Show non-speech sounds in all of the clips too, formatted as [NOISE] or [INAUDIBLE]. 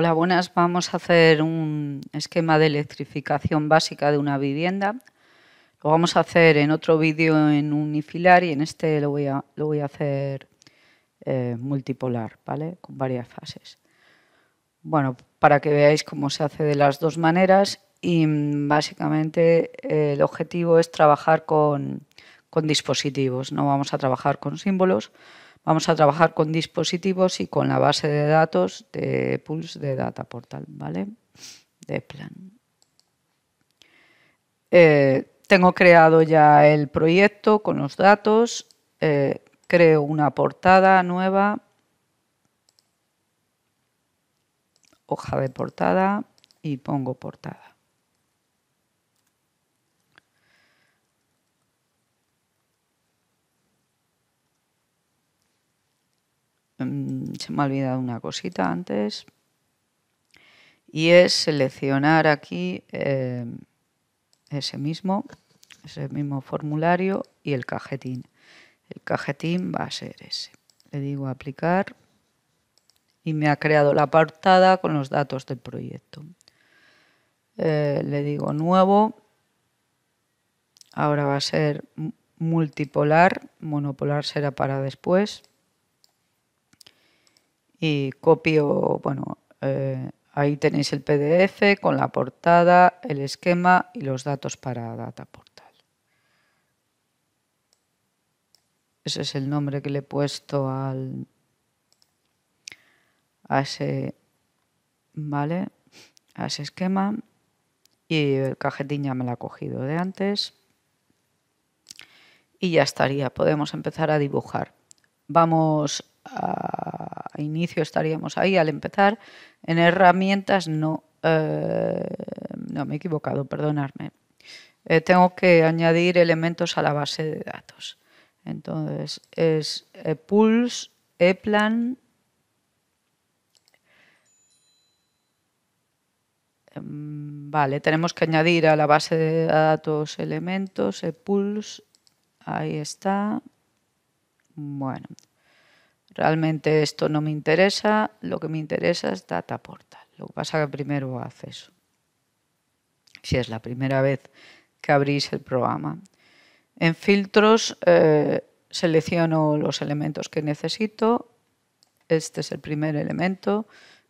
Hola, buenas. Vamos a hacer un esquema de electrificación básica de una vivienda. Lo vamos a hacer en otro vídeo en unifilar y en este lo voy a, hacer eh, multipolar, ¿vale? Con varias fases. Bueno, para que veáis cómo se hace de las dos maneras y mm, básicamente eh, el objetivo es trabajar con, con dispositivos, no vamos a trabajar con símbolos Vamos a trabajar con dispositivos y con la base de datos de Pulse de Data Portal, ¿vale? De plan. Eh, tengo creado ya el proyecto con los datos. Eh, creo una portada nueva. Hoja de portada y pongo portada. Mm, se me ha olvidado una cosita antes, y es seleccionar aquí eh, ese mismo, ese mismo formulario y el cajetín. El cajetín va a ser ese. Le digo aplicar y me ha creado la portada con los datos del proyecto. Eh, le digo nuevo, ahora va a ser multipolar, monopolar será para después y copio, bueno, eh, ahí tenéis el PDF con la portada, el esquema y los datos para Data Portal. Ese es el nombre que le he puesto al, a ese, ¿vale? a ese esquema y el cajetín ya me lo ha cogido de antes y ya estaría, podemos empezar a dibujar. Vamos a inicio estaríamos ahí al empezar. En herramientas no, eh, no me he equivocado, perdonarme eh, tengo que añadir elementos a la base de datos. Entonces es e Pulse, Eplan, mm, Vale, tenemos que añadir a la base de datos elementos, e pulse, ahí está. Bueno, realmente esto no me interesa, lo que me interesa es data portal. Lo que pasa es que primero haces. Si es la primera vez que abrís el programa. En filtros eh, selecciono los elementos que necesito. Este es el primer elemento,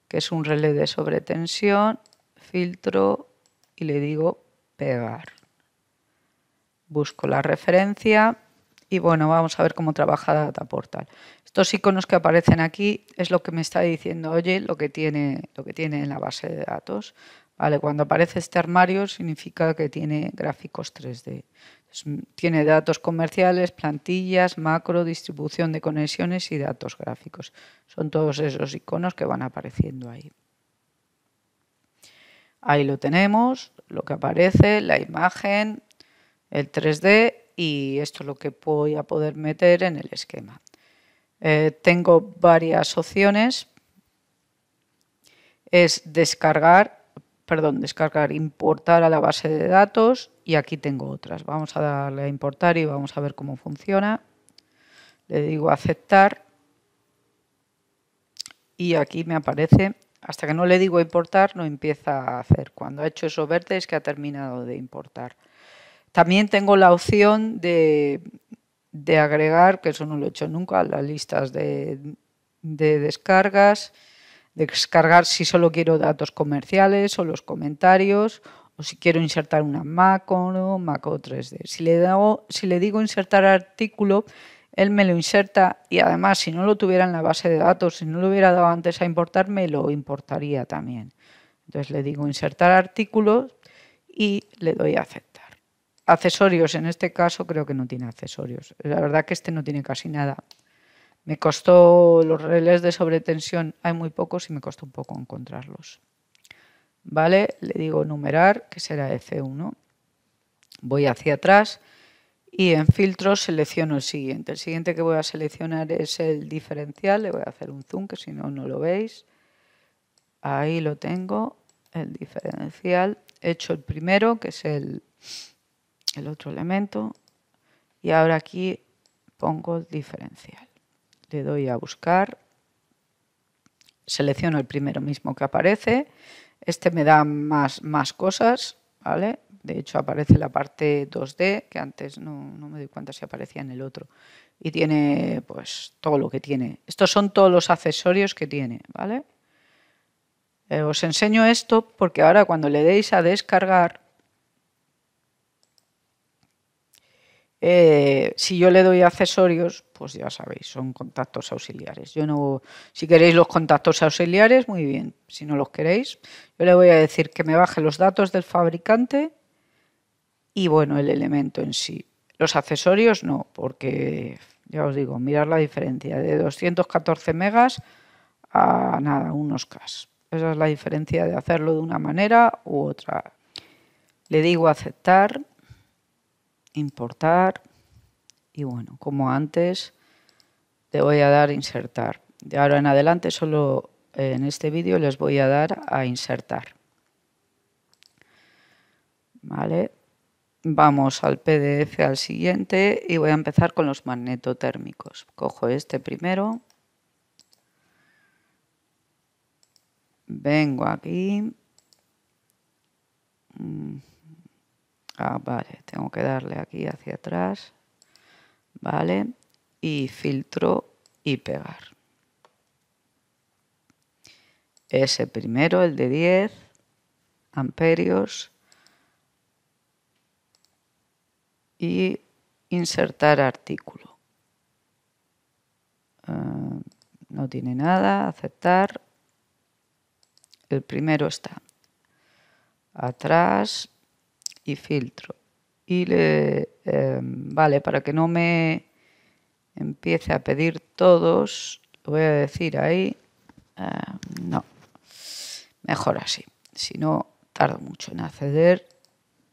que es un relé de sobretensión. Filtro y le digo pegar. Busco la referencia y bueno, vamos a ver cómo trabaja Data Portal. Estos iconos que aparecen aquí es lo que me está diciendo, oye, lo que tiene, en la base de datos. Vale, cuando aparece este armario significa que tiene gráficos 3D. tiene datos comerciales, plantillas, macro, distribución de conexiones y datos gráficos. Son todos esos iconos que van apareciendo ahí. Ahí lo tenemos, lo que aparece, la imagen, el 3D y esto es lo que voy a poder meter en el esquema. Eh, tengo varias opciones. Es descargar, perdón, descargar, importar a la base de datos y aquí tengo otras. Vamos a darle a importar y vamos a ver cómo funciona. Le digo aceptar y aquí me aparece, hasta que no le digo importar, no empieza a hacer. Cuando ha hecho eso verde es que ha terminado de importar. También tengo la opción de de agregar, que eso no lo he hecho nunca, las listas de, descargas, de descargar si solo quiero datos comerciales o los comentarios, o si quiero insertar una Mac o 3D. Si le, digo, si le digo insertar artículo, él me lo inserta y además si no lo tuviera en la base de datos, si no lo hubiera dado antes a importar, me lo importaría también. Entonces le digo insertar artículos y le doy a accesorios, en este caso creo que no tiene accesorios. La verdad que este no tiene casi nada. Me costó los relés de sobretensión, hay muy pocos y me costó un poco encontrarlos. ¿Vale? Le digo numerar, que será F1. Voy hacia atrás y en filtros selecciono el siguiente. El siguiente que voy a seleccionar es el diferencial. Le voy a hacer un zoom, que si no, no lo veis. Ahí lo tengo, el diferencial. He hecho el primero, que es el el otro elemento y ahora aquí pongo diferencial. Le doy a buscar, selecciono el primero mismo que aparece, este me da más, más cosas, ¿vale? De hecho aparece la parte 2D, que antes no, me di cuenta si aparecía en el otro. Y tiene pues todo lo que tiene. Estos son todos los accesorios que tiene, ¿vale? Eh, os enseño esto porque ahora cuando le deis a descargar, Eh, si yo le doy accesorios, pues ya sabéis, son contactos auxiliares. Yo no, si queréis los contactos auxiliares, muy bien. Si no los queréis, yo le voy a decir que me baje los datos del fabricante y bueno, el elemento en sí. Los accesorios no, porque ya os digo, mirar la diferencia de 214 megas a nada, unos cas. Esa es la diferencia de hacerlo de una manera u otra. Le digo aceptar importar y bueno, como antes, te voy a dar insertar. De ahora en adelante solo eh, en este vídeo les voy a dar a insertar. Vale, vamos al PDF al siguiente y voy a empezar con los magnetotérmicos. Cojo este primero. Vengo aquí. Mm. Ah, vale, tengo que darle aquí hacia atrás, ¿vale? Y filtro y pegar. Ese primero, el de 10 amperios. Y insertar artículo. Eh, no tiene nada, aceptar. El primero está. Atrás, y filtro. Y le... Em, vale, para que no me empiece a pedir todos, voy a decir ahí... Em, no, mejor así. Si no, tardo mucho en acceder.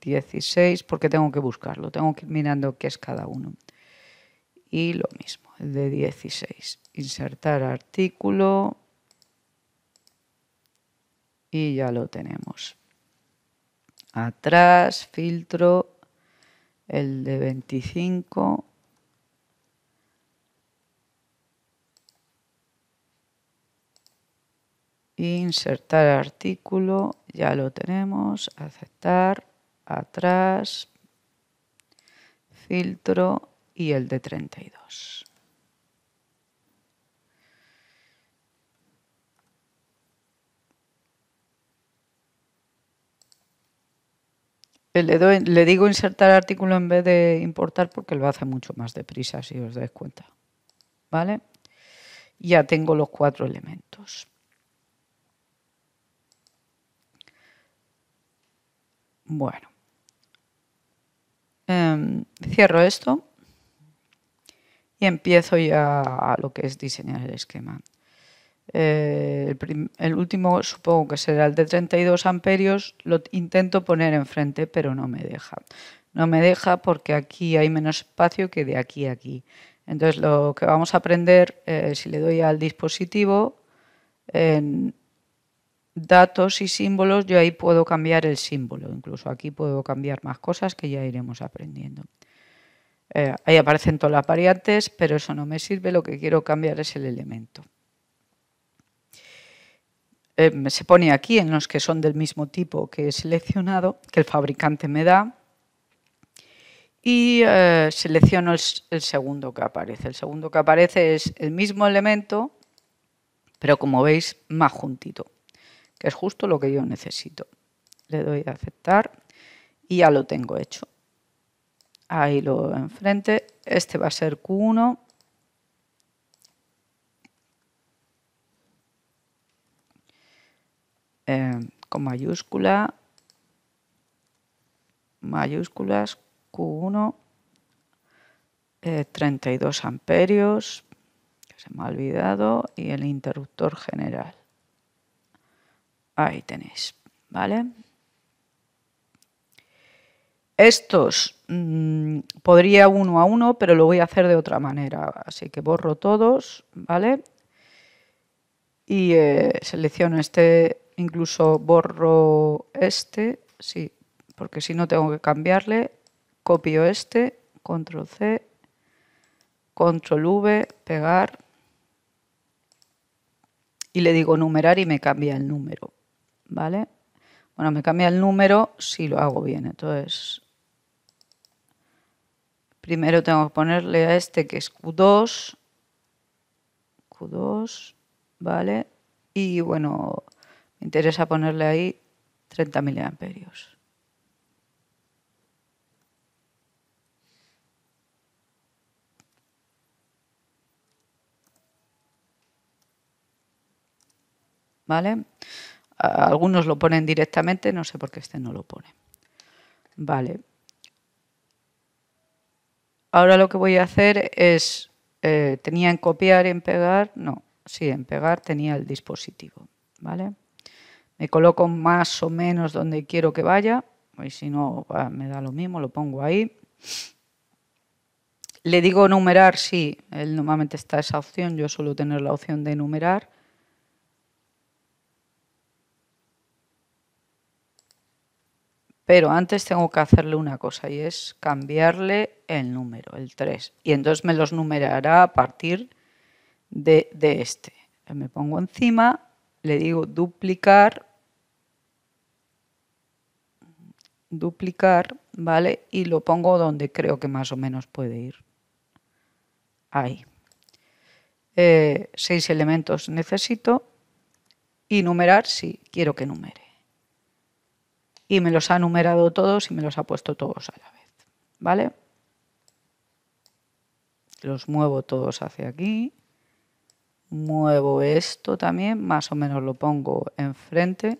16, porque tengo que buscarlo, tengo que ir mirando qué es cada uno. Y lo mismo, el de 16. Insertar artículo. Y ya lo tenemos atrás, filtro, el de 25. Insertar artículo, ya lo tenemos, aceptar, atrás, filtro y el de 32. Le, digo insertar artículo en vez de importar porque lo hace mucho más deprisa, si os dais cuenta. ¿Vale? Ya tengo los cuatro elementos. Bueno. Em, cierro esto y empiezo ya a lo que es diseñar el esquema. Eh, el, último supongo que será el de 32 amperios, lo intento poner enfrente, pero no me deja. No me deja porque aquí hay menos espacio que de aquí a aquí. Entonces lo que vamos a aprender, eh, si le doy al dispositivo, en datos y símbolos, yo ahí puedo cambiar el símbolo. Incluso aquí puedo cambiar más cosas que ya iremos aprendiendo. Eh, ahí aparecen todas las variantes, pero eso no me sirve, lo que quiero cambiar es el elemento. Em, se pone aquí en los que son del mismo tipo que he seleccionado, que el fabricante me da, y eh, selecciono el, el, segundo que aparece. El segundo que aparece es el mismo elemento, pero como veis, más juntito, que es justo lo que yo necesito. Le doy a aceptar y ya lo tengo hecho. Ahí lo enfrente. Este va a ser Q1 Em, con mayúscula, mayúsculas, Q1, 32 eh, amperios, que se me ha olvidado, y el interruptor general. Ahí tenéis, ¿vale? Estos mm, podría uno a uno, pero lo voy a hacer de otra manera. Así que borro todos, ¿vale? Y eh, selecciono este incluso borro este, sí, porque si no tengo que cambiarle, copio este, control C, control V, pegar, y le digo numerar y me cambia el número, ¿vale? Bueno, me cambia el número si lo hago bien, entonces primero tengo que ponerle a este que es Q2, Q2, ¿vale? Y bueno, interesa ponerle ahí 30 miliamperios. ¿Vale? Algunos lo ponen directamente, no sé por qué este no lo pone. Vale. Ahora lo que voy a hacer es, eh, tenía en copiar, en pegar, no, sí, en pegar tenía el dispositivo, ¿vale? me coloco más o menos donde quiero que vaya, y pues si no, me da lo mismo, lo pongo ahí. Le digo numerar, sí, él normalmente está esa opción, yo suelo tener la opción de numerar. Pero antes tengo que hacerle una cosa y es cambiarle el número, el 3. Y entonces me los numerará a partir de, de este. Me pongo encima, le digo duplicar duplicar, ¿vale? Y lo pongo donde creo que más o menos puede ir. Ahí. Eh, seis elementos necesito y numerar si quiero que numere. Y me los ha numerado todos y me los ha puesto todos a la vez, ¿vale? Los muevo todos hacia aquí. Muevo esto también, más o menos lo pongo enfrente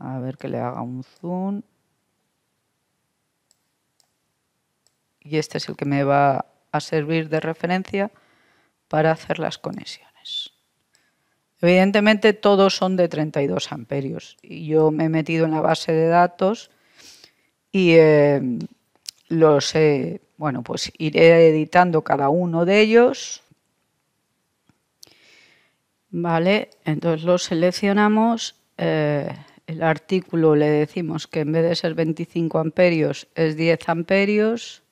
a ver que le haga un zoom. Y este es el que me va a servir de referencia para hacer las conexiones. Evidentemente todos son de 32 amperios. Y yo me he metido en la base de datos y eh, los he bueno, pues iré editando cada uno de ellos. Vale, entonces los seleccionamos. Eh, el artículo le decimos que en vez de ser 25 amperios es 10 amperios,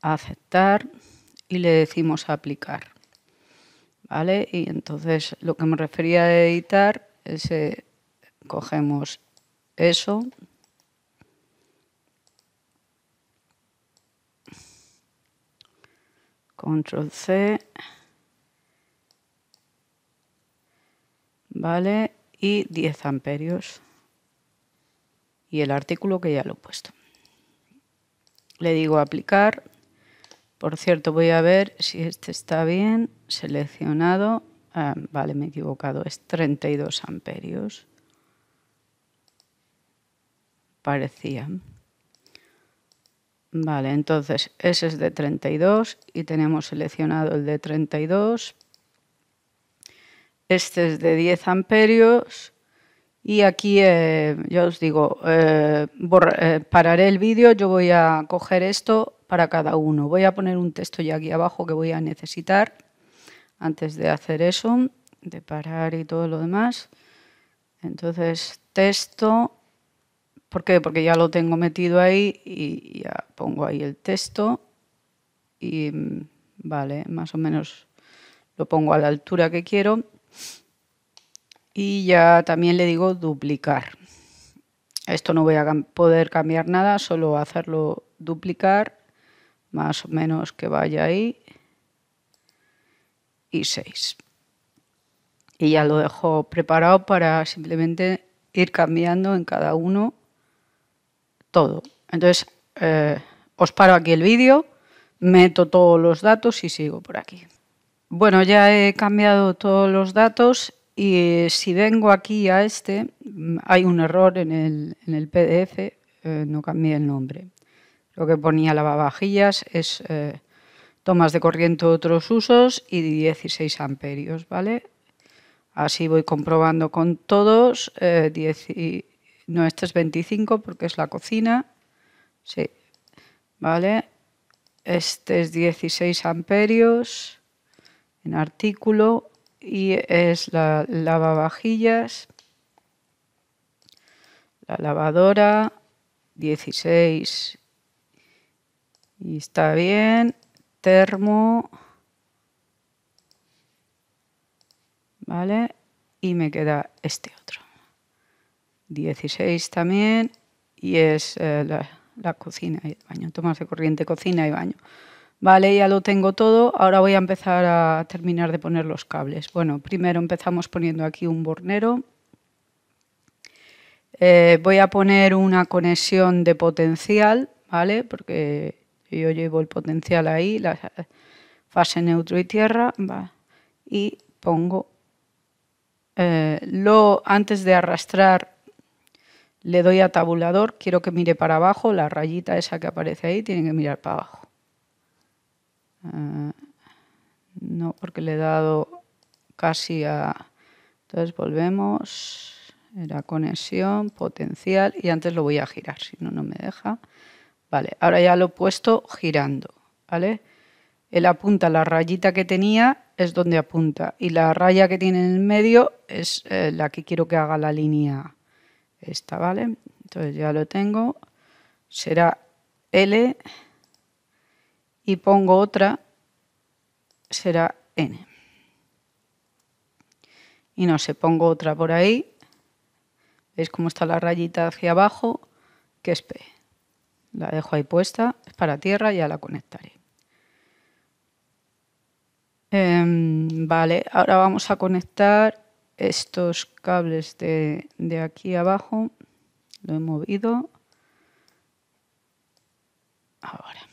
aceptar y le decimos aplicar. ¿Vale? Y entonces lo que me refería a editar es eh, cogemos eso. Control C. ¿vale? Y 10 amperios. Y el artículo que ya lo he puesto. Le digo aplicar. Por cierto, voy a ver si este está bien seleccionado. Ah, vale, me he equivocado, es 32 amperios. Parecía. Vale, entonces ese es de 32 y tenemos seleccionado el de 32 este es de 10 amperios. Y aquí, eh, ya os digo, eh, eh, pararé el vídeo, yo voy a coger esto para cada uno. Voy a poner un texto ya aquí abajo que voy a necesitar antes de hacer eso, de parar y todo lo demás. Entonces, texto, ¿por qué? Porque ya lo tengo metido ahí y ya pongo ahí el texto y mm, vale, más o menos lo pongo a la altura que quiero. Y ya también le digo duplicar. Esto no voy a poder cambiar nada, solo hacerlo duplicar, más o menos que vaya ahí. Y 6. Y ya lo dejo preparado para simplemente ir cambiando en cada uno todo. Entonces, eh, os paro aquí el vídeo, meto todos los datos y sigo por aquí. Bueno, ya he cambiado todos los datos y eh, si vengo aquí a este, mm, hay un error en el, PDF, eh, no cambié el nombre. Lo que ponía lavavajillas es eh, tomas de corriente otros usos y 16 amperios, ¿vale? Así voy comprobando con todos. no, este es 25 porque es la cocina. Sí, ¿vale? Este es 16 amperios en artículo y es la lavavajillas, la lavadora 16 y está bien, termo, ¿vale? Y me queda este otro, 16 también y es eh, la, cocina y el baño, toma de corriente, cocina y baño. Vale, ya lo tengo todo. Ahora voy a empezar a terminar de poner los cables. Bueno, primero empezamos poniendo aquí un bornero. Eh, voy a poner una conexión de potencial, ¿vale? Porque yo llevo el potencial ahí, la fase neutro y tierra, ¿va? y pongo eh, lo antes de arrastrar le doy a tabulador, quiero que mire para abajo, la rayita esa que aparece ahí tiene que mirar para abajo. Ah, no, porque le he dado casi a... Entonces volvemos. Era conexión, potencial y antes lo voy a girar, si no, no me deja. Vale, ahora ya lo he puesto girando, ¿vale? Él apunta la rayita que tenía, es donde apunta. Y la raya que tiene en el medio es eh, la que quiero que haga la línea esta, ¿vale? Entonces ya lo tengo. Será L y pongo otra, será n. Y no sé, pongo otra por ahí, veis cómo está la rayita hacia abajo, que es p. La dejo ahí puesta, es para tierra, ya la conectaré. Em, vale, ahora vamos a conectar estos cables de, de aquí abajo. Lo he movido. Ahora.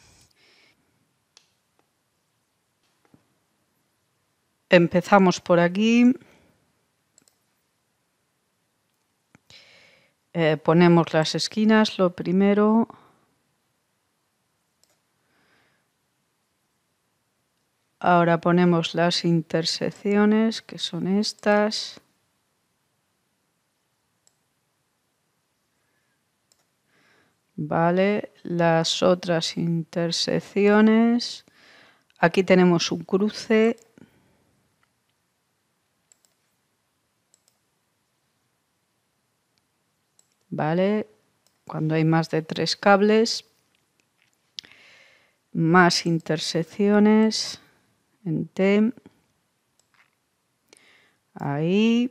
empezamos por aquí. Eh, ponemos las esquinas, lo primero. Ahora ponemos las intersecciones, que son estas. Vale, las otras intersecciones. Aquí tenemos un cruce ¿vale? Cuando hay más de tres cables, más intersecciones en T. Ahí.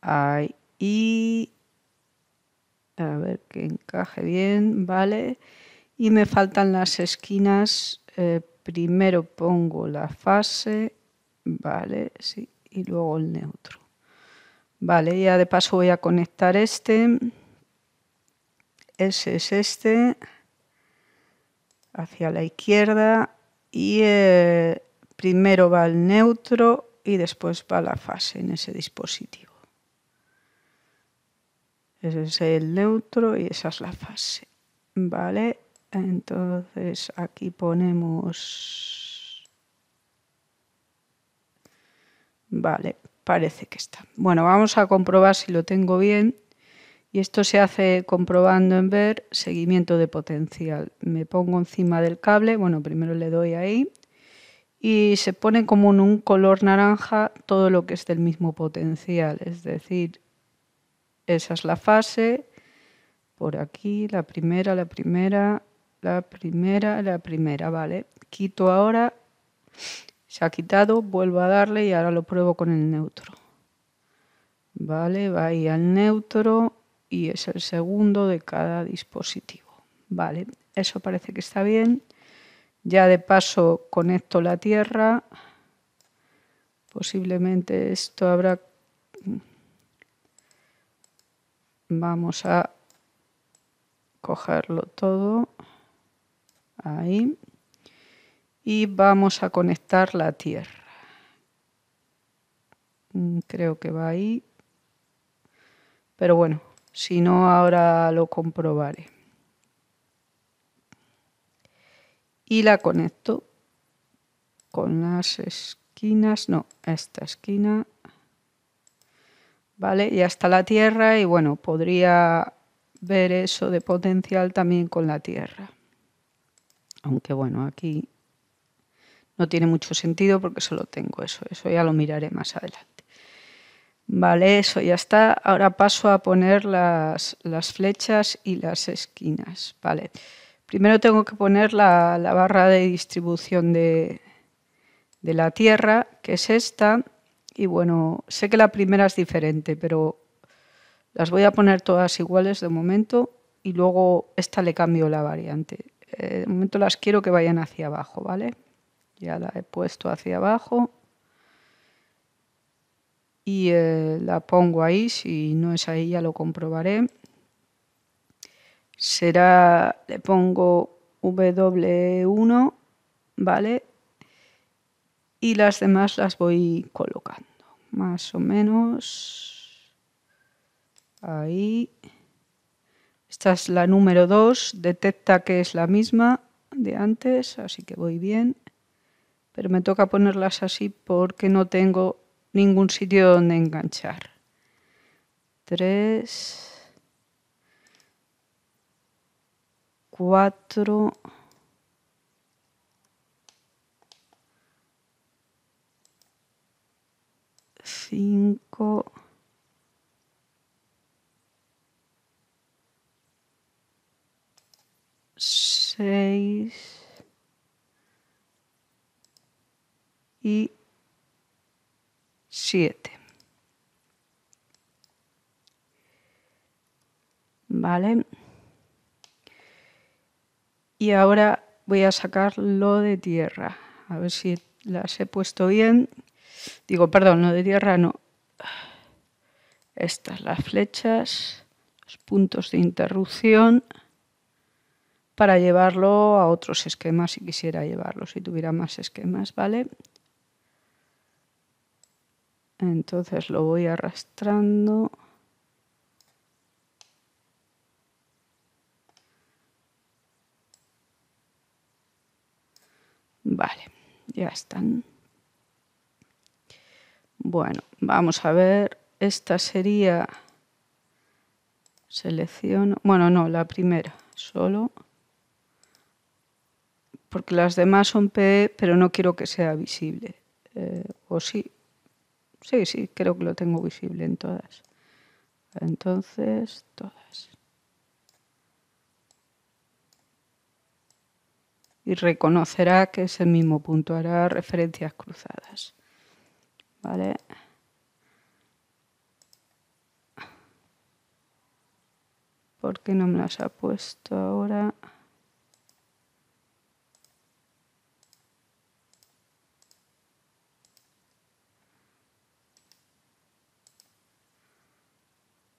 Ahí. A ver que encaje bien, ¿vale? Y me faltan las esquinas. Eh, primero pongo la fase, ¿vale? Sí, y luego el neutro. Vale, ya de paso voy a conectar este. Ese es este. Hacia la izquierda. Y eh, primero va el neutro y después va la fase en ese dispositivo. Ese es el neutro y esa es la fase. Vale, entonces aquí ponemos... Vale, Parece que está. Bueno, vamos a comprobar si lo tengo bien. Y esto se hace comprobando en ver seguimiento de potencial. Me pongo encima del cable, bueno, primero le doy ahí y se pone como en un color naranja todo lo que es del mismo potencial. Es decir, esa es la fase, por aquí, la primera, la primera, la primera, la primera, ¿vale? Quito ahora se ha quitado, vuelvo a darle y ahora lo pruebo con el neutro. Vale, va ahí al neutro y es el segundo de cada dispositivo. Vale, eso parece que está bien. Ya de paso conecto la tierra. Posiblemente esto habrá... Vamos a cogerlo todo. Ahí y vamos a conectar la tierra. Mm, creo que va ahí. Pero bueno, si no, ahora lo comprobaré. Y la conecto con las esquinas, no, esta esquina. ¿Vale? Ya está la tierra y bueno, podría ver eso de potencial también con la tierra. Aunque bueno, aquí no tiene mucho sentido porque solo tengo eso. Eso ya lo miraré más adelante. Vale, eso ya está. Ahora paso a poner las, flechas y las esquinas. Vale. Primero tengo que poner la, barra de distribución de, la tierra, que es esta. Y bueno, sé que la primera es diferente, pero las voy a poner todas iguales de momento y luego esta le cambio la variante. Eh, de momento las quiero que vayan hacia abajo, ¿vale? ya la he puesto hacia abajo y eh, la pongo ahí, si no es ahí ya lo comprobaré. Será, le pongo W1, ¿vale? Y las demás las voy colocando, más o menos. Ahí. Esta es la número 2, detecta que es la misma de antes, así que voy bien pero me toca ponerlas así porque no tengo ningún sitio donde enganchar. Tres. Cuatro. Cinco. Seis. y 7. Vale. Y ahora voy a sacar lo de tierra. A ver si las he puesto bien. Digo, perdón, lo de tierra no. Estas, las flechas, los puntos de interrupción para llevarlo a otros esquemas si quisiera llevarlo, si tuviera más esquemas, ¿vale? vale entonces lo voy arrastrando vale ya están bueno vamos a ver esta sería selecciono bueno no la primera solo porque las demás son PE pero no quiero que sea visible eh, o sí Sí, sí, creo que lo tengo visible en todas. Entonces, todas. Y reconocerá que es el mismo punto, hará referencias cruzadas. ¿Vale? ¿Por qué no me las ha puesto ahora?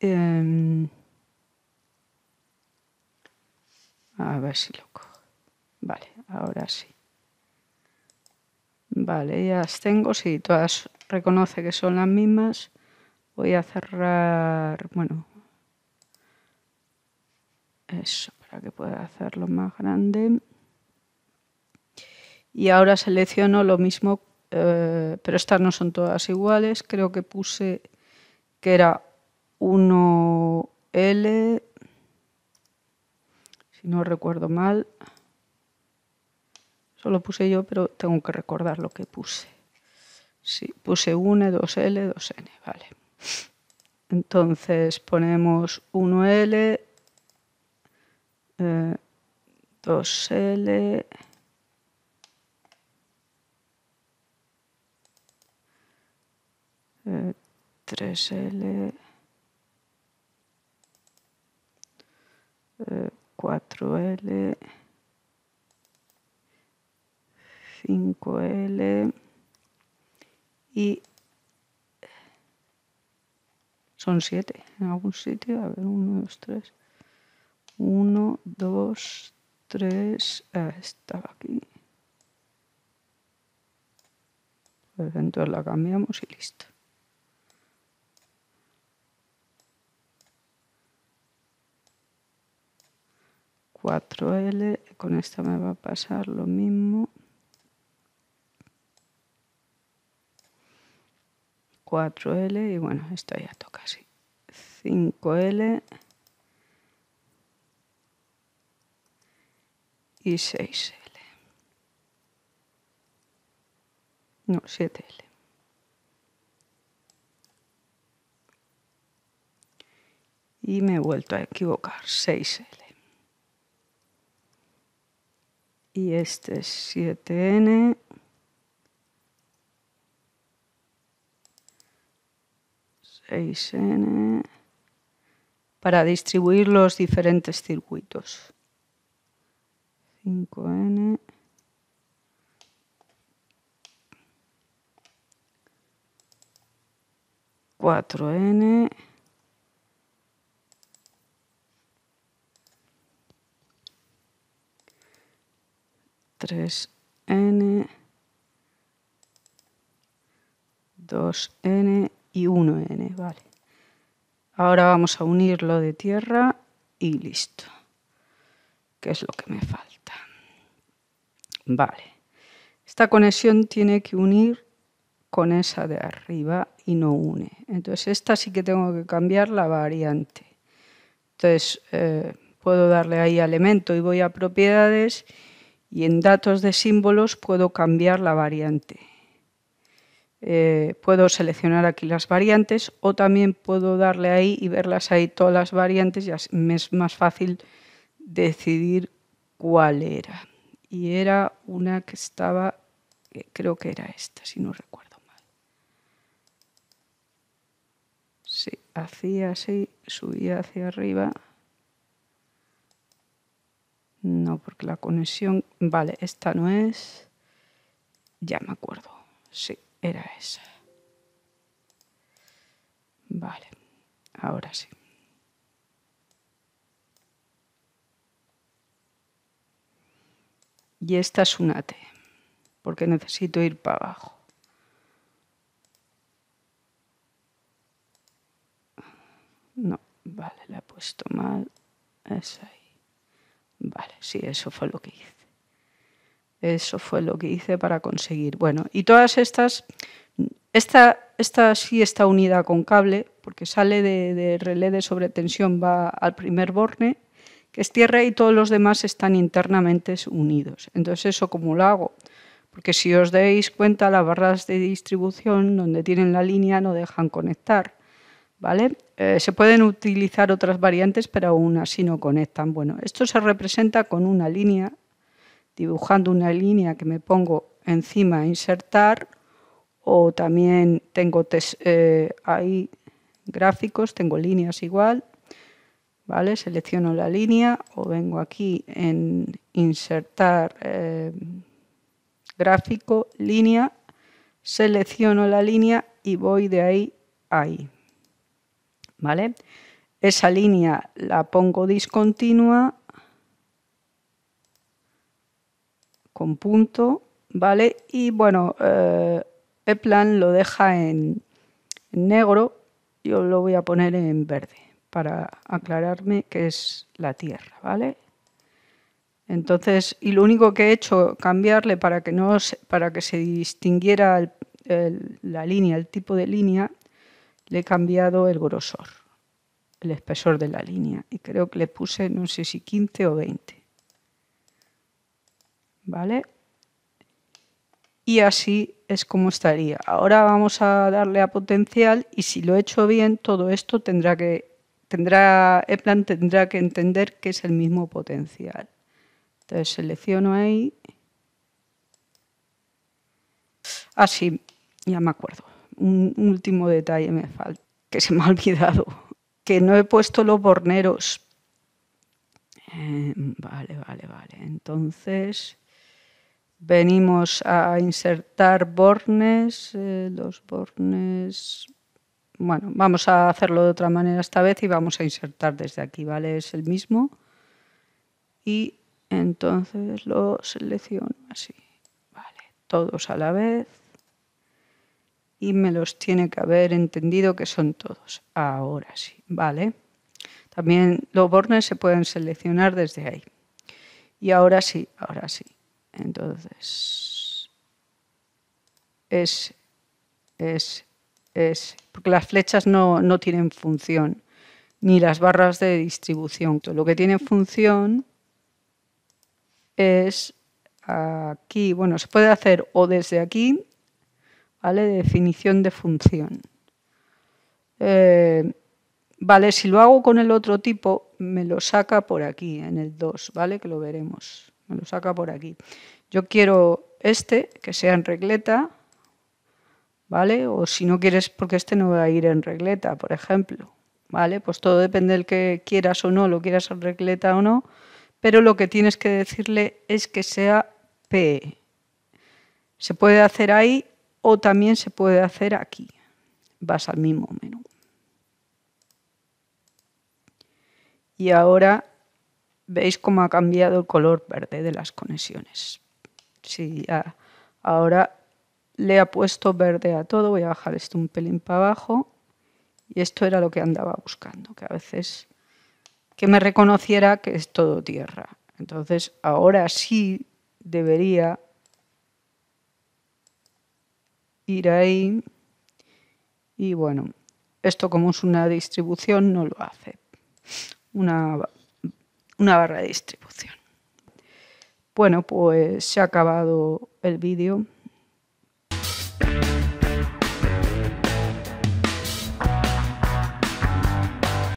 Em, a ver si lo cojo. Vale, ahora sí. Vale, ya las tengo. Si todas reconoce que son las mismas, voy a cerrar, bueno, eso, para que pueda hacerlo más grande. Y ahora selecciono lo mismo, eh, pero estas no son todas iguales. Creo que puse que era 1L, si no recuerdo mal, solo puse yo, pero tengo que recordar lo que puse. Sí, puse 1, 2L, 2N, vale. Entonces ponemos 1L, eh, 2L, 3L, eh, 4L, 5L y son 7 en algún sitio. A ver, 1, 2, 3. 1, 2, 3. Estaba aquí. Pues entonces la cambiamos y listo. 4L, con esta me va a pasar lo mismo. 4L y bueno, esto ya toca así. 5L y 6L. No, 7L. Y me he vuelto a equivocar, 6L. y este es 7N. 6 n para distribuir los diferentes circuitos. 5N. 4 N 3, n, 2, n y 1, n, vale. Ahora vamos a unirlo de tierra y listo, qué es lo que me falta. Vale, esta conexión tiene que unir con esa de arriba y no une. Entonces esta sí que tengo que cambiar la variante. Entonces eh, puedo darle ahí a elemento y voy a propiedades y en datos de símbolos puedo cambiar la variante. Eh, puedo seleccionar aquí las variantes o también puedo darle ahí y verlas ahí todas las variantes y así me es más fácil decidir cuál era. Y era una que estaba, eh, creo que era esta, si no recuerdo mal. Sí, hacía así, subía hacia arriba. No, porque la conexión... Vale, esta no es... Ya me acuerdo. Sí, era esa. Vale, ahora sí. Y esta es una T, porque necesito ir para abajo. No, vale, la he puesto mal. Es ahí. Vale, sí, eso fue lo que hice. Eso fue lo que hice para conseguir. Bueno, y todas estas, esta, sí está unida con cable, porque sale de, relé de sobretensión, va al primer borne, que es tierra, y todos los demás están internamente unidos. Entonces, ¿eso cómo lo hago? Porque si os dais cuenta, las barras de distribución donde tienen la línea no dejan conectar. ¿vale? Eh, se pueden utilizar otras variantes, pero aún así no conectan. Bueno, esto se representa con una línea, dibujando una línea que me pongo encima insertar, o también tengo eh, gráficos, tengo líneas igual, ¿vale? Selecciono la línea o vengo aquí en insertar eh, gráfico, línea, selecciono la línea y voy de ahí ahí. ¿vale? Esa línea la pongo discontinua con punto, ¿vale? Y bueno, eh, Eplan lo deja en, negro, yo lo voy a poner en verde para aclararme que es la tierra, ¿vale? Entonces, y lo único que he hecho cambiarle para que, no se, para que se distinguiera la línea, el tipo de línea, le he cambiado el grosor, el espesor de la línea. Y creo que le puse, no sé si 15 o 20. ¿Vale? Y así es como estaría. Ahora vamos a darle a potencial y si lo he hecho bien, todo esto tendrá que... Tendrá, Eplan tendrá que entender que es el mismo potencial. Entonces selecciono ahí. Así, ya me acuerdo un último detalle me falta, que se me ha [LAUGHS] olvidado, que no he puesto los borneros. Em, vale, vale, vale. Entonces, venimos a insertar bornes, eh, los bornes... Bueno, vamos a hacerlo de otra manera esta vez y vamos a insertar desde aquí, ¿vale? Es el mismo. Y entonces lo selecciono así, ¿vale? Todos a la vez y me los tiene que haber entendido que son todos. Ahora sí, ¿vale? También los bornes se pueden seleccionar desde ahí. Y ahora sí, ahora sí. Entonces, es, es, es, porque las flechas no, no tienen función, ni las barras de distribución. Lo que tiene función es aquí, bueno, se puede hacer o desde aquí ¿vale? definición de función. Eh, vale, si lo hago con el otro tipo, me lo saca por aquí, en el 2, ¿vale? Que lo veremos. Me lo saca por aquí. Yo quiero este, que sea en regleta, ¿vale? O si no quieres, porque este no va a ir en regleta, por ejemplo, ¿vale? Pues todo depende del que quieras o no, lo quieras en regleta o no, pero lo que tienes que decirle es que sea p. Se puede hacer ahí o también se puede hacer aquí. Vas al mismo menú. Y ahora veis cómo ha cambiado el color verde de las conexiones. Sí, ahora le ha puesto verde a todo. Voy a bajar esto un pelín para abajo. Y esto era lo que andaba buscando, que a veces que me reconociera que es todo tierra. Entonces, ahora sí debería ir ahí. Y bueno, esto como es una distribución no lo hace. Una, una barra de distribución. Bueno, pues se ha acabado el vídeo.